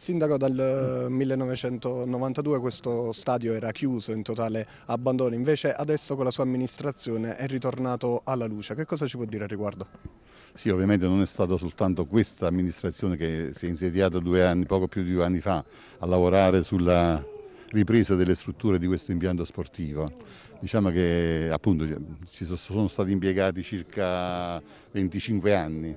Sindaco, dal 1992 eh, questo stadio era chiuso, in totale abbandono, invece adesso con la sua amministrazione è ritornato alla luce. Che cosa ci può dire al riguardo? Sì, ovviamente non è stata soltanto questa amministrazione che si è insediata due anni, poco più di due anni fa, a lavorare sulla ripresa delle strutture di questo impianto sportivo. Diciamo che appunto ci sono stati impiegati circa 25 anni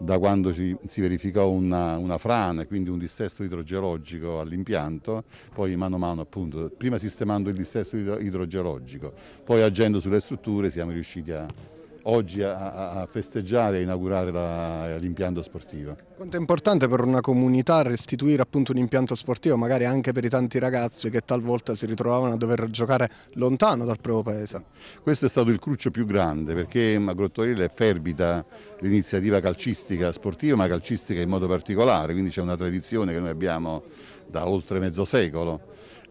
da quando ci, si verificò una, una frana quindi un dissesto idrogeologico all'impianto, poi mano a mano appunto, prima sistemando il dissesto idrogeologico, poi agendo sulle strutture siamo riusciti a oggi a, a festeggiare e inaugurare l'impianto sportivo. Quanto è importante per una comunità restituire appunto un impianto sportivo magari anche per i tanti ragazzi che talvolta si ritrovavano a dover giocare lontano dal proprio paese? Questo è stato il cruccio più grande perché a Grottorella è fervida l'iniziativa calcistica sportiva ma calcistica in modo particolare, quindi c'è una tradizione che noi abbiamo da oltre mezzo secolo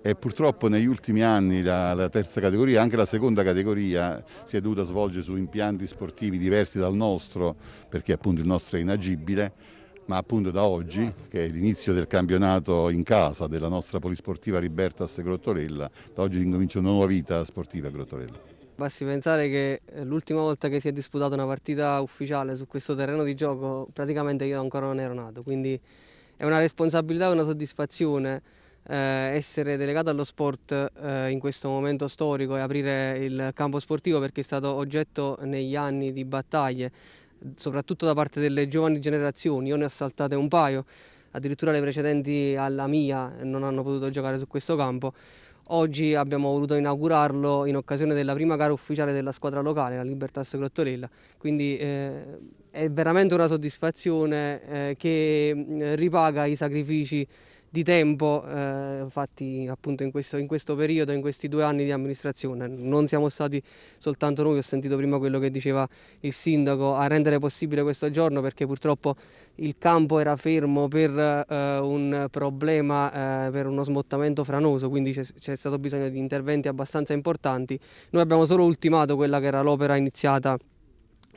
e purtroppo negli ultimi anni la, la terza categoria, anche la seconda categoria si è dovuta svolgere su impianti sportivi diversi dal nostro perché appunto il nostro è inagibile ma appunto da oggi, che è l'inizio del campionato in casa della nostra polisportiva Ribertas Grottorella, da oggi incomincia una nuova vita sportiva a Grottorella. Basti pensare che eh, l'ultima volta che si è disputata una partita ufficiale su questo terreno di gioco praticamente io ancora non ero nato, quindi è una responsabilità e una soddisfazione eh, essere delegato allo sport eh, in questo momento storico e aprire il campo sportivo perché è stato oggetto negli anni di battaglie, soprattutto da parte delle giovani generazioni, io ne ho saltate un paio, addirittura le precedenti alla mia non hanno potuto giocare su questo campo. Oggi abbiamo voluto inaugurarlo in occasione della prima gara ufficiale della squadra locale, la Libertas Grottorella, quindi eh, è veramente una soddisfazione eh, che mm, ripaga i sacrifici di tempo, eh, infatti appunto in questo, in questo, periodo, in questi due anni di amministrazione, non siamo stati soltanto noi, ho sentito prima quello che diceva il sindaco, a rendere possibile questo giorno perché purtroppo il campo era fermo per eh, un problema, eh, per uno smottamento franoso, quindi c'è stato bisogno di interventi abbastanza importanti, noi abbiamo solo ultimato quella che era l'opera iniziata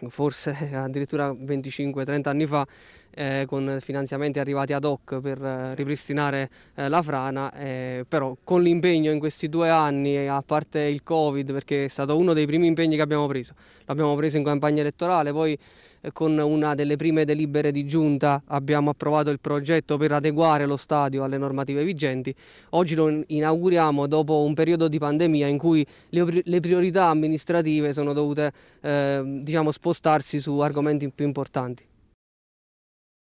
forse addirittura 25-30 anni fa eh, con finanziamenti arrivati ad hoc per eh, ripristinare eh, la frana, eh, però con l'impegno in questi due anni, a parte il Covid, perché è stato uno dei primi impegni che abbiamo preso, l'abbiamo preso in campagna elettorale, poi con una delle prime delibere di giunta abbiamo approvato il progetto per adeguare lo stadio alle normative vigenti. Oggi lo inauguriamo dopo un periodo di pandemia in cui le priorità amministrative sono dovute eh, diciamo, spostarsi su argomenti più importanti.